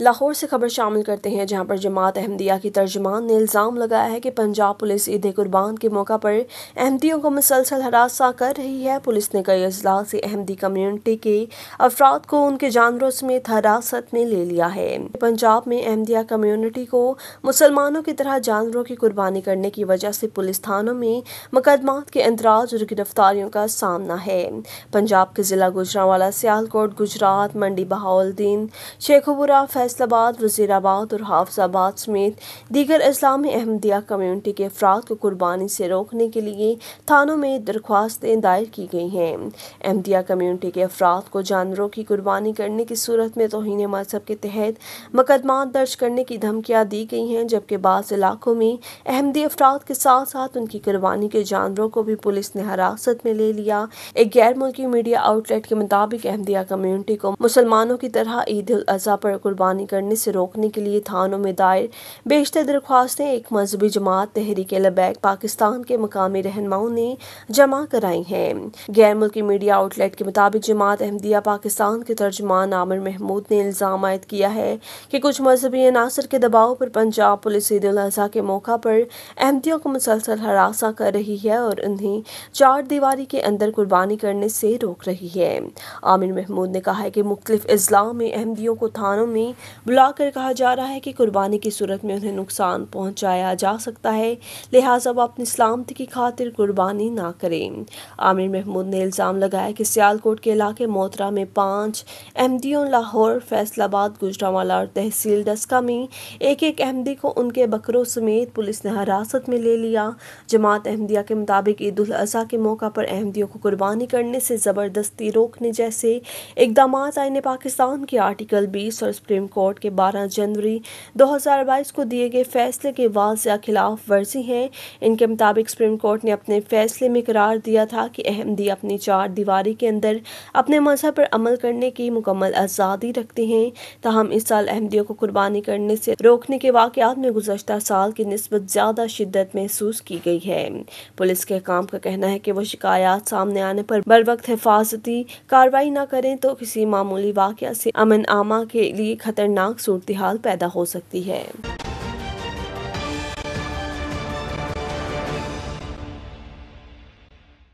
लाहौर से खबर शामिल करते हैं जहां पर जमात अहमदिया की तर्जमान ने इल्ज़ाम लगाया है कि पंजाब पुलिस ईद कुर्बान के मौका पर अहमदियों को मुसलसल हरासा कर रही है पुलिस ने कई अजला से अहमदी कम्यूनिटी के अफराद को उनके जानवरों समेत हरासत में ले लिया है पंजाब में अहमदिया कम्यूनिटी को मुसलमानों की तरह जानवरों की कुर्बानी करने की वजह से पुलिस थानों में मुकदमात के अंदराज और गिरफ्तारियों का सामना है पंजाब के ज़िला गुजरावाला सियालकोट गुजरात मंडी बहाउद्दीन शेखपुरा फैसलाबाद वजीराबाद और हाफजाबाद समेत दीगर इस्लामी अहमदिया कम्यूनिटी के अफराद को कुर्बानी से रोकने के लिए थानों में दरख्वास्तें दायर की गई हैं अहमदिया कम्यूनिटी के अफराद को जानवरों की कुर्बानी करने की सूरत में तोहन मजहब के तहत मुकदमा दर्ज करने की धमकियाँ दी गई हैं जबकि बाज़ इलाकों में अहमदी अफराद के साथ साथ उनकी कुर्बानी के जानवरों को भी पुलिस ने हिरासत में ले लिया एक गैर मुल्की मीडिया आउटलेट के मुताबिक अहमदिया कम्यूनिटी को मुसलमानों की तरह ईद उल अजहा पर कुर्बानी कुर्बानी करने से रोकने के लिए थानों में दायर बेशतर दरख्वास्तें एक मजहबी जमात तहरीक लबैक पाकिस्तान के मकामी रहनुमाओं ने जमा कराई हैं गैर मुल्की मीडिया आउटलेट के मुताबिक जमात अहमदिया पाकिस्तान के तर्जमान आमिर महमूद ने इल्ज़ाम आयद किया है कि कुछ मजहबी अनासर के दबाव पर पंजाब पुलिस ईद अजी के मौका पर अहमदियों को मुसलसल हरासा कर रही है और उन्हें चार दीवारी के अंदर कुर्बानी करने से रोक रही है आमिर महमूद ने कहा है कि मुख्तलिफ अजला में अहमदियों को थानों में बुलाकर कहा जा रहा है कि कुर्बानी की सूरत में उन्हें नुकसान पहुंचाया जा सकता है लिहाजा वह अपनी सलामती की खातिर कुर्बानी ना करें आमिर महमूद ने इल्ज़ाम लगाया कि सियालकोट के इलाके मोतरा में पाँच अहमदियों लाहौर फैसलाबाद गुजरावाला और तहसील डस्का में एक एक अहमदी को उनके बकरों समेत पुलिस ने हिरासत में ले लिया जमात अहमदिया के मुताबिक ईद अजी के मौका पर अहमदियों को कुर्बानी करने से ज़बरदस्ती रोकने जैसे इकदाम आईने पाकिस्तान के आर्टिकल बीस और सुप्रीम कोर्ट कोर्ट के 12 जनवरी 2022 को दिए गए फैसले के वाजह खिलाफ वर्जी है इनके मुताबिक सुप्रीम कोर्ट ने अपने फैसले में करार दिया था कि अहमदी अपनी चार दीवारी के अंदर अपने मजहब पर अमल करने की मुकम्मल आज़ादी रखते हैं तहम इस साल अहमदियों को कुर्बानी करने से रोकने के वाकत में गुजशत साल की नस्बत ज़्यादा शिद्दत महसूस की गई है पुलिस के काम का कहना है कि वह शिकायत सामने आने पर बर वक्त हिफाजती कार्रवाई न करें तो किसी मामूली वाक़ से अमन आमा के लिए खतर खतरनाक सूरत पैदा हो सकती है